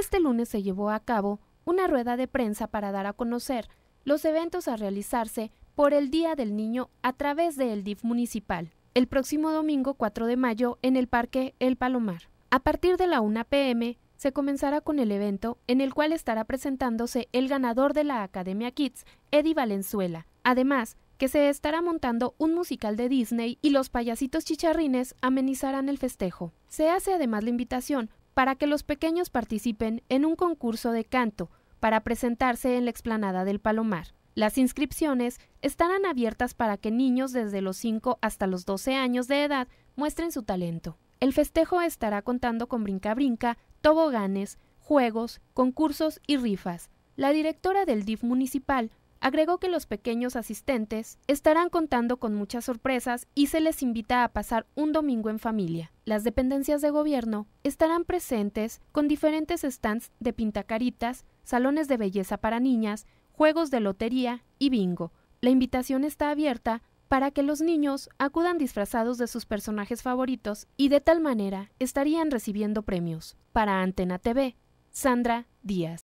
Este lunes se llevó a cabo una rueda de prensa para dar a conocer los eventos a realizarse por el Día del Niño a través del DIF municipal, el próximo domingo 4 de mayo en el Parque El Palomar. A partir de la 1 pm se comenzará con el evento en el cual estará presentándose el ganador de la Academia Kids, Eddie Valenzuela. Además, que se estará montando un musical de Disney y los payasitos chicharrines amenizarán el festejo. Se hace además la invitación para que los pequeños participen en un concurso de canto para presentarse en la explanada del Palomar. Las inscripciones estarán abiertas para que niños desde los 5 hasta los 12 años de edad muestren su talento. El festejo estará contando con brinca-brinca, toboganes, juegos, concursos y rifas. La directora del DIF municipal, Agregó que los pequeños asistentes estarán contando con muchas sorpresas y se les invita a pasar un domingo en familia. Las dependencias de gobierno estarán presentes con diferentes stands de pintacaritas, salones de belleza para niñas, juegos de lotería y bingo. La invitación está abierta para que los niños acudan disfrazados de sus personajes favoritos y de tal manera estarían recibiendo premios. Para Antena TV, Sandra Díaz.